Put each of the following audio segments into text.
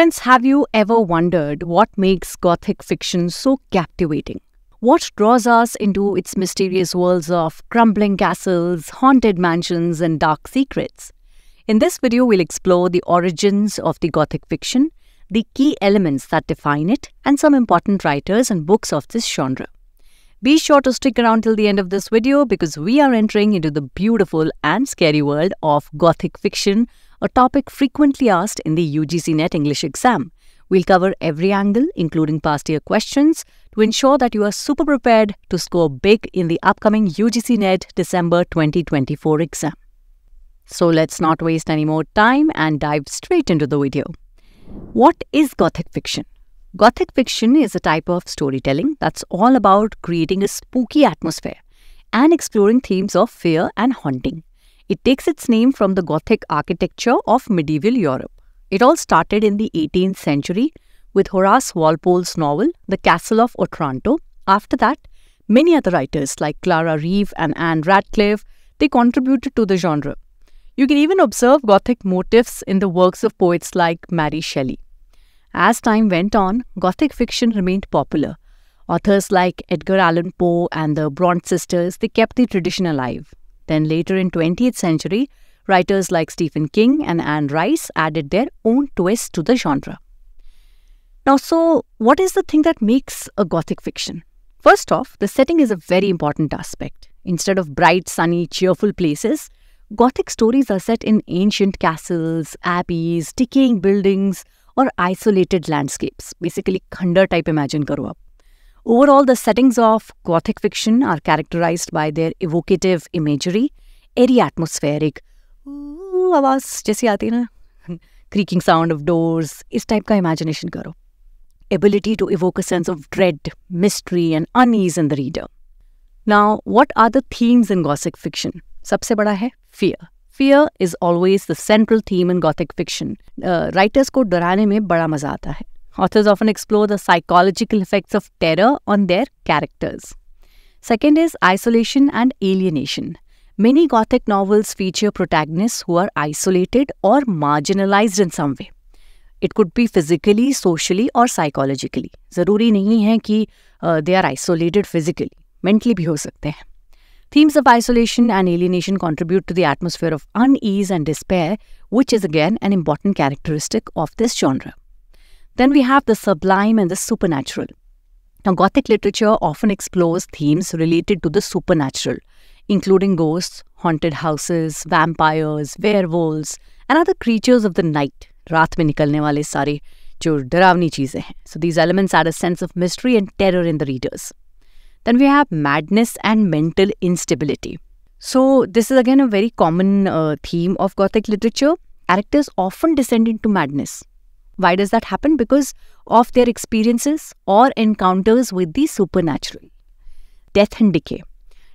Friends, have you ever wondered what makes Gothic fiction so captivating? What draws us into its mysterious worlds of crumbling castles, haunted mansions, and dark secrets? In this video, we'll explore the origins of the Gothic fiction, the key elements that define it, and some important writers and books of this genre. Be sure to stick around till the end of this video because we are entering into the beautiful and scary world of Gothic fiction a topic frequently asked in the UGC NET English exam. We'll cover every angle, including past year questions, to ensure that you are super prepared to score big in the upcoming UGC NET December 2024 exam. So let's not waste any more time and dive straight into the video. What is Gothic fiction? Gothic fiction is a type of storytelling that's all about creating a spooky atmosphere and exploring themes of fear and haunting. It takes its name from the Gothic architecture of medieval Europe. It all started in the 18th century with Horace Walpole's novel, The Castle of Otranto. After that, many other writers like Clara Reeve and Anne Radcliffe, they contributed to the genre. You can even observe Gothic motifs in the works of poets like Mary Shelley. As time went on, Gothic fiction remained popular. Authors like Edgar Allan Poe and the Bronte sisters, they kept the tradition alive. Then later in 20th century, writers like Stephen King and Anne Rice added their own twist to the genre. Now, so what is the thing that makes a Gothic fiction? First off, the setting is a very important aspect. Instead of bright, sunny, cheerful places, Gothic stories are set in ancient castles, abbeys, decaying buildings, or isolated landscapes. Basically, khanda type imagine karo up. Overall, the settings of Gothic fiction are characterized by their evocative imagery, airy atmospheric, creaking sound of doors, is type of imagination करो. Ability to evoke a sense of dread, mystery and unease in the reader. Now, what are the themes in Gothic fiction? सबसे बड़ा है fear. Fear is always the central theme in Gothic fiction. Uh, writers को डराने में बड़ा मज़ा आता है. Authors often explore the psychological effects of terror on their characters. Second is isolation and alienation. Many Gothic novels feature protagonists who are isolated or marginalized in some way. It could be physically, socially, or psychologically. ज़रूरी नहीं है कि they are isolated physically, mentally भी हो सकते हैं Themes of isolation and alienation contribute to the atmosphere of unease and despair, which is again an important characteristic of this genre. Then we have the sublime and the supernatural. Now, Gothic literature often explores themes related to the supernatural, including ghosts, haunted houses, vampires, werewolves, and other creatures of the night. रात में निकलने वाले सारे जो डरावनी चीज़ें हैं so these elements are a sense of mystery and terror in the readers then we have madness and mental instability so this is again a very common theme of gothic literature characters often descend to madness why does that happen? Because of their experiences or encounters with the supernatural. Death and decay.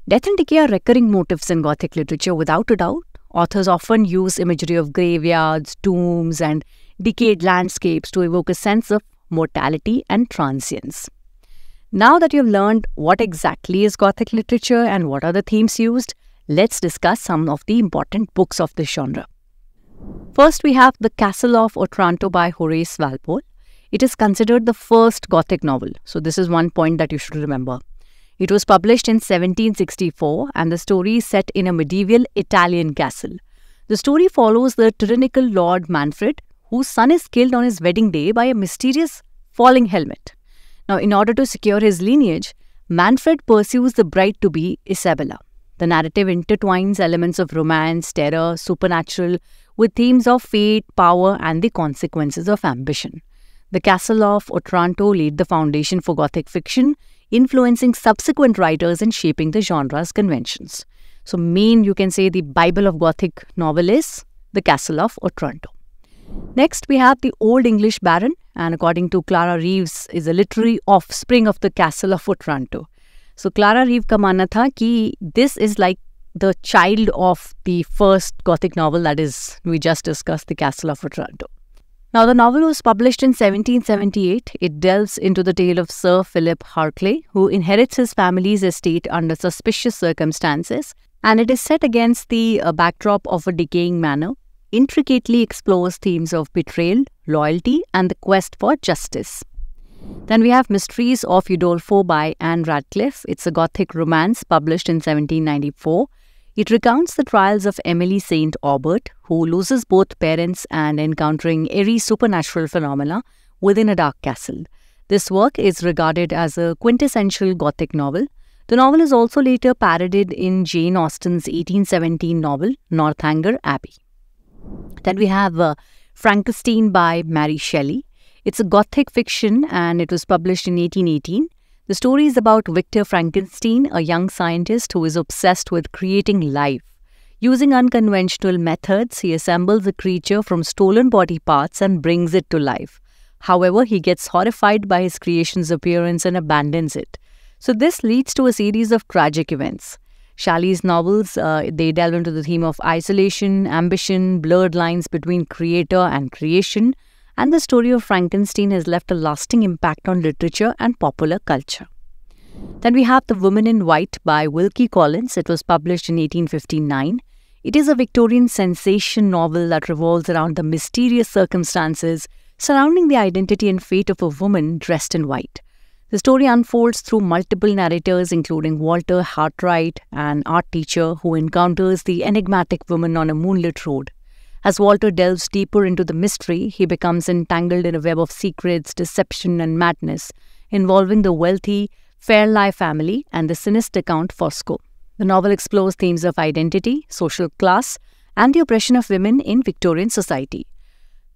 Death and decay are recurring motifs in Gothic literature without a doubt. Authors often use imagery of graveyards, tombs, and decayed landscapes to evoke a sense of mortality and transience. Now that you've learned what exactly is Gothic literature and what are the themes used, let's discuss some of the important books of this genre. First, we have The Castle of Otranto by Horace Walpole. It is considered the first Gothic novel, so this is one point that you should remember. It was published in 1764 and the story is set in a medieval Italian castle. The story follows the tyrannical Lord Manfred, whose son is killed on his wedding day by a mysterious falling helmet. Now, in order to secure his lineage, Manfred pursues the bride to be Isabella. The narrative intertwines elements of romance, terror, supernatural with themes of fate, power, and the consequences of ambition. The castle of Otranto laid the foundation for Gothic fiction, influencing subsequent writers and shaping the genre's conventions. So, main, you can say, the Bible of Gothic novel is The Castle of Otranto. Next, we have The Old English Baron, and according to Clara Reeves, is a literary offspring of The Castle of Otranto. So Clara Reeve ka manna tha ki this is like the child of the first Gothic novel that is we just discussed, The Castle of Otranto. Now the novel was published in 1778. It delves into the tale of Sir Philip Harclay, who inherits his family's estate under suspicious circumstances, and it is set against the uh, backdrop of a decaying manor. Intricately explores themes of betrayal, loyalty, and the quest for justice. Then we have Mysteries of Udolpho by Anne Radcliffe. It's a Gothic romance published in 1794. It recounts the trials of Emily St. Aubert, who loses both parents and encountering eerie supernatural phenomena within a dark castle. This work is regarded as a quintessential Gothic novel. The novel is also later parodied in Jane Austen's 1817 novel, Northanger Abbey. Then we have uh, Frankenstein by Mary Shelley. It's a gothic fiction and it was published in 1818. The story is about Victor Frankenstein, a young scientist who is obsessed with creating life. Using unconventional methods, he assembles a creature from stolen body parts and brings it to life. However, he gets horrified by his creation's appearance and abandons it. So this leads to a series of tragic events. Shali's novels, uh, they delve into the theme of isolation, ambition, blurred lines between creator and creation, and the story of Frankenstein has left a lasting impact on literature and popular culture. Then we have The Woman in White by Wilkie Collins. It was published in 1859. It is a Victorian sensation novel that revolves around the mysterious circumstances surrounding the identity and fate of a woman dressed in white. The story unfolds through multiple narrators, including Walter Hartwright, an art teacher who encounters the enigmatic woman on a moonlit road. As Walter delves deeper into the mystery, he becomes entangled in a web of secrets, deception, and madness involving the wealthy Fairlie family and the sinister Count Fosco. The novel explores themes of identity, social class, and the oppression of women in Victorian society.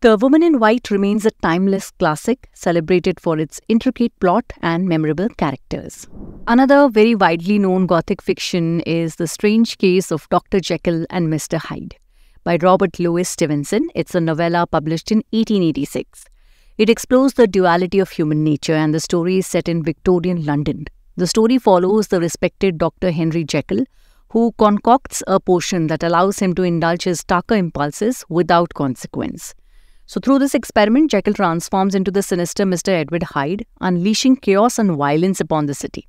The Woman in White remains a timeless classic, celebrated for its intricate plot and memorable characters. Another very widely known Gothic fiction is The Strange Case of Dr. Jekyll and Mr. Hyde by Robert Louis Stevenson. It's a novella published in 1886. It explores the duality of human nature and the story is set in Victorian London. The story follows the respected Dr. Henry Jekyll, who concocts a potion that allows him to indulge his darker impulses without consequence. So, through this experiment, Jekyll transforms into the sinister Mr. Edward Hyde, unleashing chaos and violence upon the city.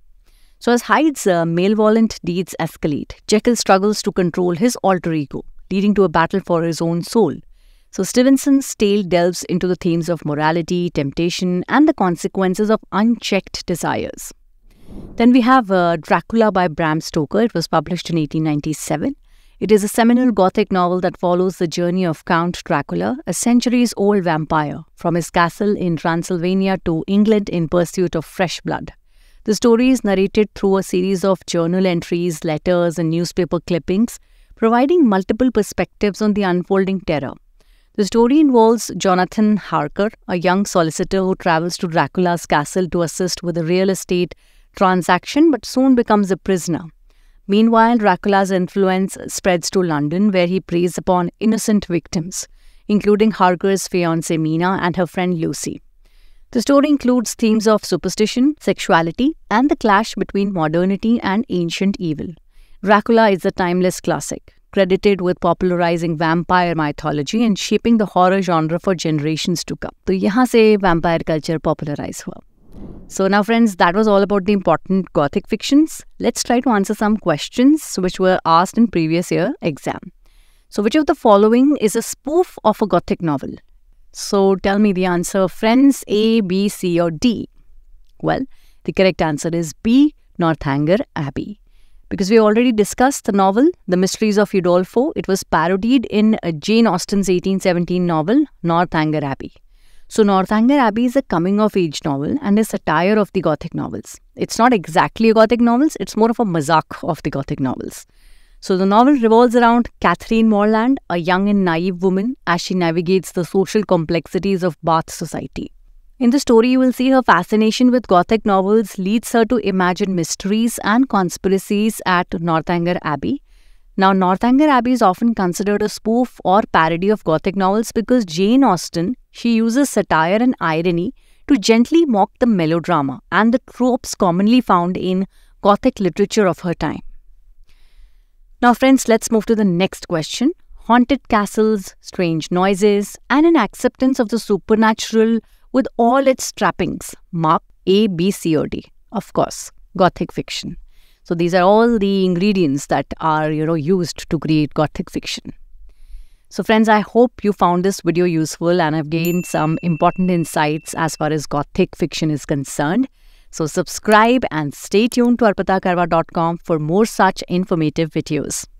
So, as Hyde's uh, malevolent deeds escalate, Jekyll struggles to control his alter ego leading to a battle for his own soul. So Stevenson's tale delves into the themes of morality, temptation, and the consequences of unchecked desires. Then we have uh, Dracula by Bram Stoker. It was published in 1897. It is a seminal Gothic novel that follows the journey of Count Dracula, a centuries old vampire, from his castle in Transylvania to England in pursuit of fresh blood. The story is narrated through a series of journal entries, letters, and newspaper clippings providing multiple perspectives on the unfolding terror. The story involves Jonathan Harker, a young solicitor who travels to Dracula's castle to assist with a real estate transaction but soon becomes a prisoner. Meanwhile, Dracula's influence spreads to London where he preys upon innocent victims, including Harker's fiancée Mina and her friend Lucy. The story includes themes of superstition, sexuality, and the clash between modernity and ancient evil. Dracula is a timeless classic, credited with popularizing vampire mythology and shaping the horror genre for generations to come. So, यहाँ से vampire culture popularized हुआ. So now friends, that was all about the important Gothic fictions. Let's try to answer some questions which were asked in previous year exam. So which of the following is a spoof of a Gothic novel? So tell me the answer, friends, A, B, C or D? Well, the correct answer is B, Northanger Abbey because we already discussed the novel, The Mysteries of Udolpho. It was parodied in Jane Austen's 1817 novel, Northanger Abbey. So, Northanger Abbey is a coming of age novel and a satire of the Gothic novels. It's not exactly a Gothic novels, it's more of a mazak of the Gothic novels. So, the novel revolves around Catherine Morland, a young and naive woman, as she navigates the social complexities of Bath society. In the story, you will see her fascination with Gothic novels leads her to imagine mysteries and conspiracies at Northanger Abbey. Now, Northanger Abbey is often considered a spoof or parody of Gothic novels because Jane Austen, she uses satire and irony to gently mock the melodrama and the tropes commonly found in Gothic literature of her time. Now, friends, let's move to the next question. Haunted castles, strange noises, and an acceptance of the supernatural with all its trappings mark A, B, C, or D. Of course, Gothic fiction. So these are all the ingredients that are you know used to create Gothic fiction. So friends, I hope you found this video useful and have gained some important insights as far as Gothic fiction is concerned. So subscribe and stay tuned to arpatakarva.com for more such informative videos.